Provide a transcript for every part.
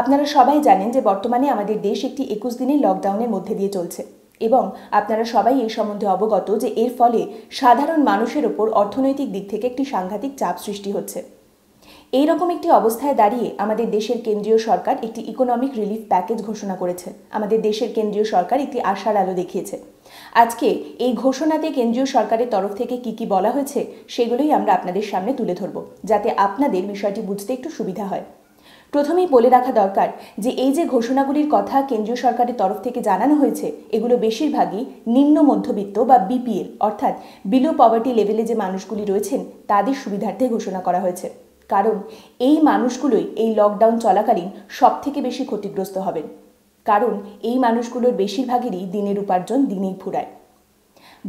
আপনারা সবাই জানেন যে বর্তমানে আমাদের দেশ একটি একুশ দিনের লকডাউনের মধ্যে দিয়ে চলছে এবং আপনারা সবাই এই সম্বন্ধে অবগত যে এর ফলে সাধারণ মানুষের ওপর অর্থনৈতিক দিক থেকে একটি সাংঘাতিক চাপ সৃষ্টি হচ্ছে এই রকম একটি অবস্থায় দাঁড়িয়ে আমাদের দেশের কেন্দ্রীয় সরকার একটি ইকোনমিক রিলিফ প্যাকেজ ঘোষণা করেছে আমাদের দেশের কেন্দ্রীয় সরকার একটি আশার আলো দেখিয়েছে আজকে এই ঘোষণাতে কেন্দ্রীয় সরকারের তরফ থেকে কি কি বলা হয়েছে সেগুলোই আমরা আপনাদের সামনে তুলে ধরব যাতে আপনাদের বিষয়টি বুঝতে একটু সুবিধা হয় প্রথমেই বলে রাখা দরকার যে এই যে ঘোষণাগুলির কথা কেন্দ্রীয় সরকারের তরফ থেকে জানানো হয়েছে এগুলো বেশিরভাগই নিম্ন মধ্যবিত্ত বা বিপিএল অর্থাৎ বিলো পভার্টি লেভেলে যে মানুষগুলি রয়েছেন তাদের সুবিধার্থে ঘোষণা করা হয়েছে কারণ এই মানুষগুলোই এই লকডাউন চলাকালীন সব থেকে বেশি ক্ষতিগ্রস্ত হবেন কারণ এই মানুষগুলোর বেশিরভাগেরই দিনের উপার্জন দিনেই ফুরায়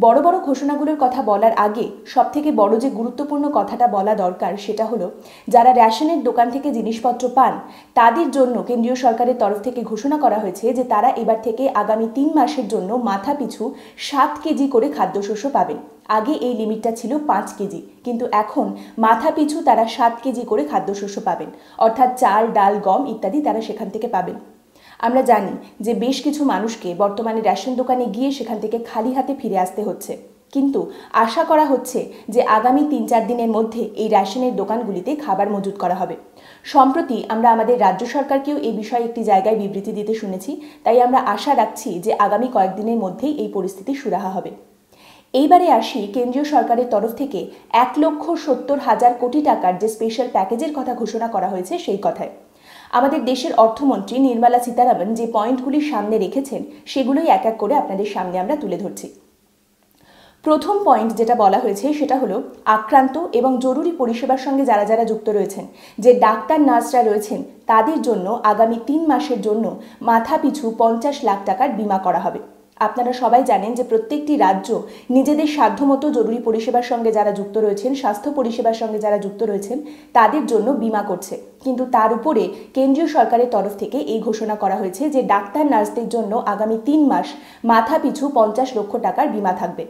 বড় বড় ঘোষণাগুলোর কথা বলার আগে সব থেকে বড় যে গুরুত্বপূর্ণ কথাটা বলা দরকার সেটা হলো যারা রেশনের দোকান থেকে জিনিসপত্র পান তাদের জন্য কেন্দ্রীয় সরকারের তরফ থেকে ঘোষণা করা হয়েছে যে তারা এবার থেকে আগামী তিন মাসের জন্য মাথা পিছু সাত কেজি করে খাদ্যশস্য পাবেন আগে এই লিমিটটা ছিল পাঁচ কেজি কিন্তু এখন মাথা পিছু তারা সাত কেজি করে খাদ্যশস্য পাবেন অর্থাৎ চাল ডাল গম ইত্যাদি তারা সেখান থেকে পাবেন আমরা জানি যে বেশ কিছু মানুষকে বর্তমানে রেশন দোকানে গিয়ে সেখান থেকে খালি হাতে ফিরে আসতে হচ্ছে কিন্তু আশা করা হচ্ছে যে আগামী তিন চার দিনের মধ্যে এই রেশনের দোকানগুলিতে খাবার মজুত করা হবে সম্প্রতি আমরা আমাদের রাজ্য সরকারকেও এই বিষয়ে একটি জায়গায় বিবৃতি দিতে শুনেছি তাই আমরা আশা রাখছি যে আগামী কয়েকদিনের মধ্যেই এই পরিস্থিতি সুরাহা হবে এইবারে আসি কেন্দ্রীয় সরকারের তরফ থেকে এক লক্ষ সত্তর হাজার কোটি টাকার যে স্পেশাল প্যাকেজের কথা ঘোষণা করা হয়েছে সেই কথায় আমাদের দেশের অর্থমন্ত্রী নির্মলা সীতারামন যে পয়েন্টগুলি সামনে রেখেছেন সেগুলোই এক এক করে আপনাদের সামনে আমরা তুলে ধরছি প্রথম পয়েন্ট যেটা বলা হয়েছে সেটা হলো আক্রান্ত এবং জরুরি পরিষেবার সঙ্গে যারা যারা যুক্ত রয়েছেন যে ডাক্তার নার্সরা রয়েছেন তাদের জন্য আগামী তিন মাসের জন্য মাথাপিছু পঞ্চাশ লাখ টাকার বিমা করা হবে আপনারা সবাই জানেন যে প্রত্যেকটি রাজ্য নিজেদের সাধ্যমতো জরুরি পরিষেবার সঙ্গে যারা যুক্ত রয়েছেন স্বাস্থ্য পরিষেবার সঙ্গে যারা যুক্ত রয়েছেন তাদের জন্য বিমা করছে কিন্তু তার উপরে কেন্দ্রীয় সরকারের তরফ থেকে এই ঘোষণা করা হয়েছে যে ডাক্তার নার্সদের জন্য আগামী তিন মাস মাথা পিছু পঞ্চাশ লক্ষ টাকার বিমা থাকবে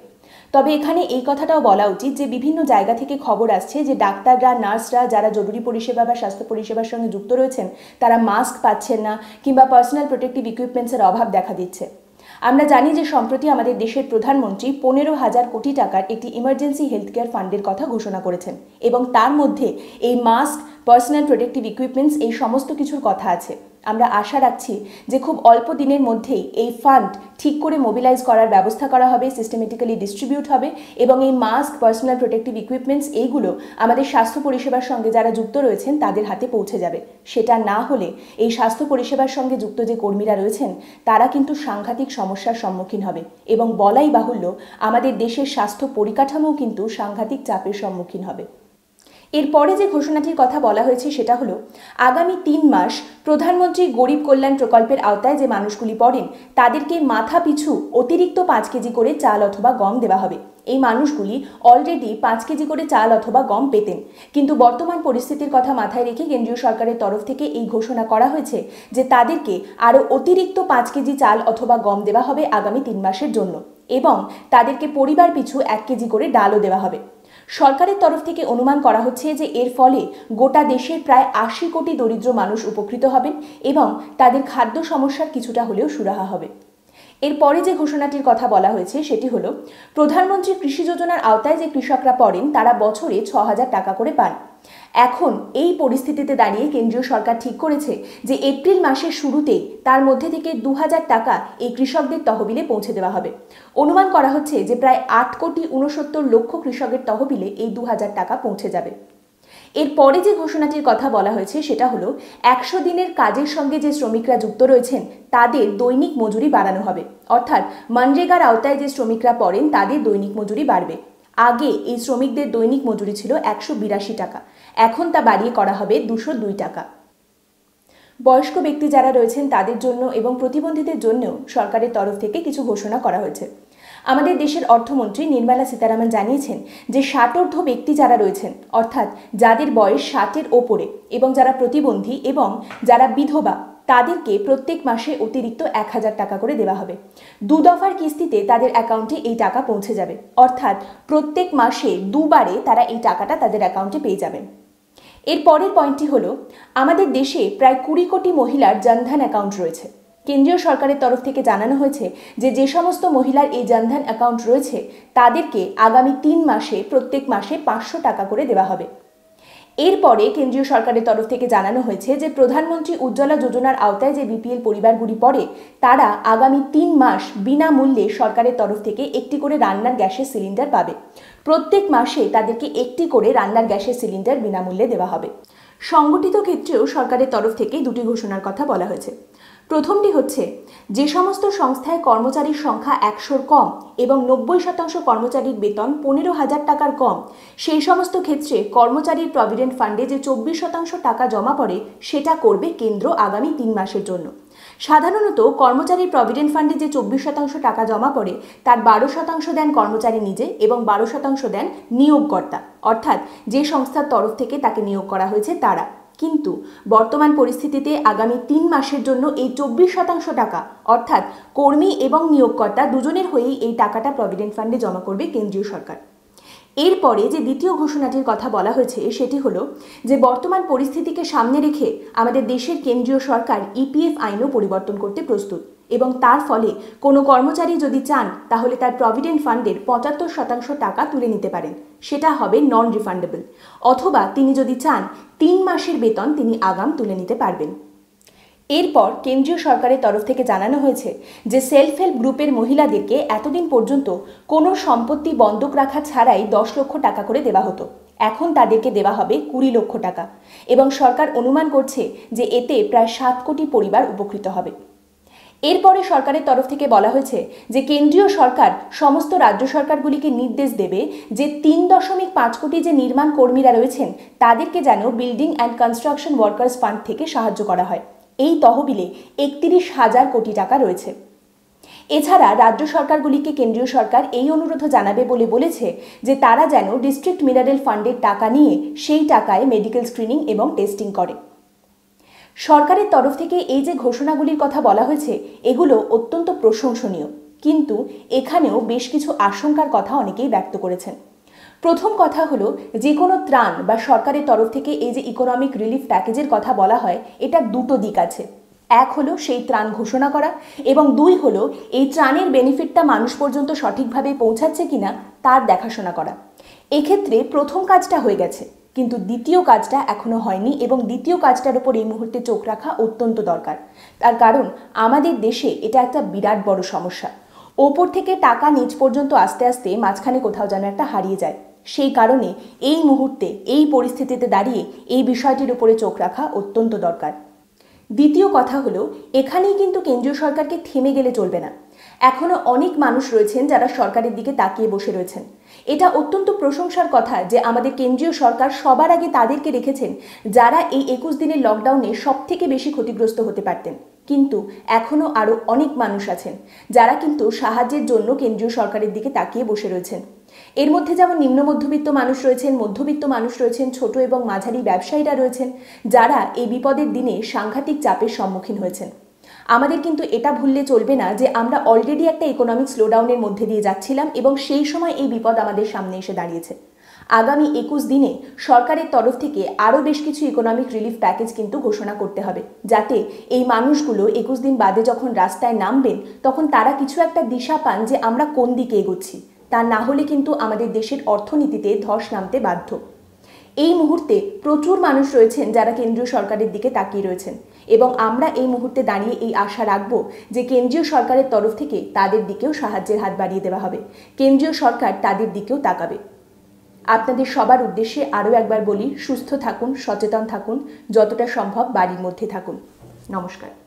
তবে এখানে এই কথাটাও বলা উচিত যে বিভিন্ন জায়গা থেকে খবর আসছে যে ডাক্তাররা নার্সরা যারা জরুরি পরিষেবা বা স্বাস্থ্য পরিষেবার সঙ্গে যুক্ত রয়েছেন তারা মাস্ক পাচ্ছেন না কিংবা পার্সোনাল প্রোটেক্টিভ ইকুইপমেন্টসের অভাব দেখা দিচ্ছে আমরা জানি যে সম্প্রতি আমাদের দেশের প্রধানমন্ত্রী পনেরো হাজার কোটি টাকার একটি ইমার্জেন্সি হেলথ কেয়ার ফান্ডের কথা ঘোষণা করেছেন এবং তার মধ্যে এই মাস্ক পার্সোনাল প্রোটেক্টিভ ইকুইপমেন্টস এই সমস্ত কিছুর কথা আছে আমরা আশা রাখছি যে খুব অল্প দিনের মধ্যেই এই ফান্ড ঠিক করে মোবিলাইজ করার ব্যবস্থা করা হবে সিস্টেমেটিক্যালি ডিস্ট্রিবিউট হবে এবং এই মাস্ক পার্সোনাল প্রোটেক্টিভ ইকুইপমেন্টস এইগুলো আমাদের স্বাস্থ্য পরিষেবার সঙ্গে যারা যুক্ত রয়েছেন তাদের হাতে পৌঁছে যাবে সেটা না হলে এই স্বাস্থ্য পরিষেবার সঙ্গে যুক্ত যে কর্মীরা রয়েছেন তারা কিন্তু সাংঘাতিক সমস্যার সম্মুখীন হবে এবং বলাই বাহুল্য আমাদের দেশের স্বাস্থ্য পরিকাঠামো কিন্তু সাংঘাতিক চাপের সম্মুখীন হবে এরপরে যে ঘোষণাটির কথা বলা হয়েছে সেটা হলো আগামী তিন মাস প্রধানমন্ত্রী গরিব কল্যাণ প্রকল্পের আওতায় যে মানুষগুলি পড়েন তাদেরকে মাথা পিছু অতিরিক্ত পাঁচ কেজি করে চাল অথবা গম দেওয়া হবে এই মানুষগুলি অলরেডি পাঁচ কেজি করে চাল অথবা গম পেতেন কিন্তু বর্তমান পরিস্থিতির কথা মাথায় রেখে কেন্দ্রীয় সরকারের তরফ থেকে এই ঘোষণা করা হয়েছে যে তাদেরকে আরও অতিরিক্ত পাঁচ কেজি চাল অথবা গম দেওয়া হবে আগামী তিন মাসের জন্য এবং তাদেরকে পরিবার পিছু এক কেজি করে ডালও দেওয়া হবে সরকারের তরফ থেকে অনুমান করা হচ্ছে যে এর ফলে গোটা দেশের প্রায় আশি কোটি দরিদ্র মানুষ উপকৃত হবেন এবং তাদের খাদ্য সমস্যার কিছুটা হলেও সুরাহা হবে এরপরে যে ঘোষণাটির কথা বলা হয়েছে সেটি হলো প্রধানমন্ত্রী কৃষি যোজনার আওতায় যে কৃষকরা পড়েন তারা বছরে ছ হাজার টাকা করে পান এখন এই পরিস্থিতিতে দাঁড়িয়ে কেন্দ্রীয় সরকার ঠিক করেছে যে এপ্রিল মাসের শুরুতে তার মধ্যে থেকে দু টাকা এই কৃষকদের তহবিলে পৌঁছে দেওয়া হবে অনুমান করা হচ্ছে যে প্রায় আট কোটি উনসত্তর লক্ষ কৃষকের তহবিলে এই দু টাকা পৌঁছে যাবে এরপরে যে ঘোষণাটির কথা বলা হয়েছে সেটা হলো একশো দিনের কাজের সঙ্গে যে শ্রমিকরা যুক্ত রয়েছেন তাদের দৈনিক মজুরি বাড়ানো হবে অর্থাৎ মনরেগার আওতায় যে শ্রমিকরা পড়েন তাদের দৈনিক মজুরি বাড়বে আগে এই শ্রমিকদের দৈনিক মজুরি ছিল একশো বিরাশি টাকা এখন তা বাড়িয়ে করা হবে দুশো দুই টাকা বয়স্ক ব্যক্তি যারা রয়েছেন তাদের জন্য এবং প্রতিবন্ধীদের জন্যও সরকারের তরফ থেকে কিছু ঘোষণা করা হয়েছে আমাদের দেশের অর্থমন্ত্রী নির্মলা সীতারামন জানিয়েছেন যে ষাটোর্ধ ব্যক্তি যারা রয়েছেন অর্থাৎ যাদের বয়স ষাটের ওপরে এবং যারা প্রতিবন্ধী এবং যারা বিধবা তাদেরকে প্রত্যেক মাসে অতিরিক্ত এক হাজার টাকা করে দেওয়া হবে দু দফার কিস্তিতে তাদের অ্যাকাউন্টে এই টাকা পৌঁছে যাবে অর্থাৎ প্রত্যেক মাসে দুবারে তারা এই টাকাটা তাদের অ্যাকাউন্টে পেয়ে যাবেন এর পরের পয়েন্টটি হলো আমাদের দেশে প্রায় কুড়ি কোটি মহিলার জনধন অ্যাকাউন্ট রয়েছে কেন্দ্রীয় সরকারের তরফ থেকে জানানো হয়েছে যে যে সমস্ত মহিলার এই জনধন অ্যাকাউন্ট রয়েছে তাদেরকে আগামী তিন মাসে প্রত্যেক মাসে পাঁচশো টাকা করে দেওয়া হবে এরপরে কেন্দ্রীয় সরকারের তরফ থেকে জানানো হয়েছে যে প্রধানমন্ত্রী উজ্জ্বলা যোজনার আওতায় যে বিপিএল পরিবারগুলি পড়ে তারা আগামী তিন মাস বিনামূল্যে সরকারের তরফ থেকে একটি করে রান্নার গ্যাসের সিলিন্ডার পাবে প্রত্যেক মাসে তাদেরকে একটি করে রান্নার গ্যাসের সিলিন্ডার বিনামূল্যে দেওয়া হবে সংগঠিত ক্ষেত্রেও সরকারের তরফ থেকে দুটি ঘোষণার কথা বলা হয়েছে প্রথমটি হচ্ছে যে সমস্ত সংস্থায় কর্মচারীর সংখ্যা একশোর কম এবং নব্বই শতাংশ কর্মচারীর বেতন পনেরো হাজার টাকার কম সেই সমস্ত ক্ষেত্রে কর্মচারীর প্রভিডেন্ট ফান্ডে যে চব্বিশ শতাংশ টাকা জমা পড়ে সেটা করবে কেন্দ্র আগামী তিন মাসের জন্য সাধারণত কর্মচারীর প্রভিডেন্ট ফান্ডে যে চব্বিশ শতাংশ টাকা জমা পড়ে তার বারো শতাংশ দেন কর্মচারী নিজে এবং বারো শতাংশ দেন নিয়োগকর্তা অর্থাৎ যে সংস্থার তরফ থেকে তাকে নিয়োগ করা হয়েছে তারা কিন্তু বর্তমান পরিস্থিতিতে আগামী তিন মাসের জন্য এই চব্বিশ শতাংশ টাকা অর্থাৎ কর্মী এবং নিয়োগকর্তা দুজনের হয়েই এই টাকাটা প্রভিডেন্ট ফান্ডে জমা করবে কেন্দ্রীয় সরকার এরপরে যে দ্বিতীয় ঘোষণাটির কথা বলা হয়েছে সেটি হলো যে বর্তমান পরিস্থিতিকে সামনে রেখে আমাদের দেশের কেন্দ্রীয় সরকার ইপিএফ e আইনও পরিবর্তন করতে প্রস্তুত এবং তার ফলে কোনো কর্মচারী যদি চান তাহলে তার প্রভিডেন্ট ফান্ডের পঁচাত্তর শতাংশ টাকা তুলে নিতে পারেন সেটা হবে নন রিফান্ডেবল অথবা তিনি যদি চান তিন মাসের বেতন তিনি আগাম তুলে নিতে পারবেন এরপর কেন্দ্রীয় সরকারের তরফ থেকে জানানো হয়েছে যে সেলফ হেল্প গ্রুপের মহিলাদেরকে এতদিন পর্যন্ত কোনো সম্পত্তি বন্ধক রাখা ছাড়াই দশ লক্ষ টাকা করে দেওয়া হতো এখন তাদেরকে দেওয়া হবে কুড়ি লক্ষ টাকা এবং সরকার অনুমান করছে যে এতে প্রায় সাত কোটি পরিবার উপকৃত হবে এরপরে সরকারের তরফ থেকে বলা হয়েছে যে কেন্দ্রীয় সরকার সমস্ত রাজ্য সরকারগুলিকে নির্দেশ দেবে যে তিন দশমিক পাঁচ কোটি যে নির্মাণ কর্মীরা রয়েছেন তাদেরকে যেন building and construction workers fund থেকে সাহায্য করা হয় এই তহবিলে একত্রিশ হাজার কোটি টাকা রয়েছে এছাড়া রাজ্য সরকারগুলিকে কেন্দ্রীয় সরকার এই অনুরোধ জানাবে বলে বলেছে যে তারা যেন ডিস্ট্রিক্ট মিনারেল ফান্ডের টাকা নিয়ে সেই টাকায় মেডিকেল স্ক্রিনিং এবং টেস্টিং করে সরকারের তরফ থেকে এই যে ঘোষণাগুলির কথা বলা হয়েছে এগুলো অত্যন্ত প্রশংসনীয় কিন্তু এখানেও বেশ কিছু আশঙ্কার কথা অনেকেই ব্যক্ত করেছেন প্রথম কথা হলো যে কোনো ত্রাণ বা সরকারের তরফ থেকে এই যে ইকোনমিক রিলিফ প্যাকেজের কথা বলা হয় এটা দুটো দিক আছে এক হলো সেই ত্রাণ ঘোষণা করা এবং দুই হলো এই ত্রাণের বেনিফিটটা মানুষ পর্যন্ত সঠিকভাবে পৌঁছাচ্ছে কিনা তার দেখাশোনা করা এক্ষেত্রে প্রথম কাজটা হয়ে গেছে কিন্তু দ্বিতীয় কাজটা এখনো হয়নি এবং দ্বিতীয় কাজটার উপর এই মুহূর্তে চোখ রাখা অত্যন্ত দরকার তার কারণ আমাদের দেশে এটা একটা বিরাট বড় সমস্যা ওপর থেকে টাকা নিচ পর্যন্ত আস্তে আস্তে মাঝখানে কোথাও যেন একটা হারিয়ে যায় সেই কারণে এই মুহূর্তে এই পরিস্থিতিতে দাঁড়িয়ে এই বিষয়টির উপরে চোখ রাখা অত্যন্ত দরকার দ্বিতীয় কথা হলো এখানেই কিন্তু কেন্দ্রীয় সরকারকে থেমে গেলে চলবে না এখনও অনেক মানুষ রয়েছেন যারা সরকারের দিকে তাকিয়ে বসে রয়েছেন এটা অত্যন্ত প্রশংসার কথা যে আমাদের কেন্দ্রীয় সরকার সবার আগে তাদেরকে রেখেছেন যারা এই একুশ দিনের লকডাউনে সবথেকে বেশি ক্ষতিগ্রস্ত হতে পারতেন কিন্তু এখনও আরও অনেক মানুষ আছেন যারা কিন্তু সাহায্যের জন্য কেন্দ্রীয় সরকারের দিকে তাকিয়ে বসে রয়েছেন এর মধ্যে যেমন নিম্ন মধ্যবিত্ত মানুষ রয়েছেন মধ্যবিত্ত মানুষ রয়েছেন ছোট এবং মাঝারি ব্যবসায়ীরা রয়েছেন যারা এই বিপদের দিনে সাংঘাতিক চাপের সম্মুখীন হয়েছেন আমাদের কিন্তু এটা ভুললে চলবে না যে আমরা অলরেডি একটা ইকোনমিক স্লোডাউনের মধ্যে দিয়ে যাচ্ছিলাম এবং সেই সময় এই বিপদ আমাদের সামনে এসে দাঁড়িয়েছে আগামী একুশ দিনে সরকারের তরফ থেকে আরও বেশ কিছু ইকোনমিক রিলিফ প্যাকেজ কিন্তু ঘোষণা করতে হবে যাতে এই মানুষগুলো একুশ দিন বাদে যখন রাস্তায় নামবেন তখন তারা কিছু একটা দিশা পান যে আমরা কোন দিকে এগোচ্ছি তা না হলে কিন্তু আমাদের দেশের অর্থনীতিতে ধস নামতে বাধ্য এই মুহূর্তে প্রচুর মানুষ রয়েছেন যারা কেন্দ্রীয় সরকারের দিকে তাকিয়ে রয়েছেন এবং আমরা এই মুহূর্তে দাঁড়িয়ে এই আশা রাখব যে কেন্দ্রীয় সরকারের তরফ থেকে তাদের দিকেও সাহায্যের হাত বাড়িয়ে দেওয়া হবে কেন্দ্রীয় সরকার তাদের দিকেও তাকাবে আপনাদের সবার উদ্দেশ্যে আরও একবার বলি সুস্থ থাকুন সচেতন থাকুন যতটা সম্ভব বাড়ির মধ্যে থাকুন নমস্কার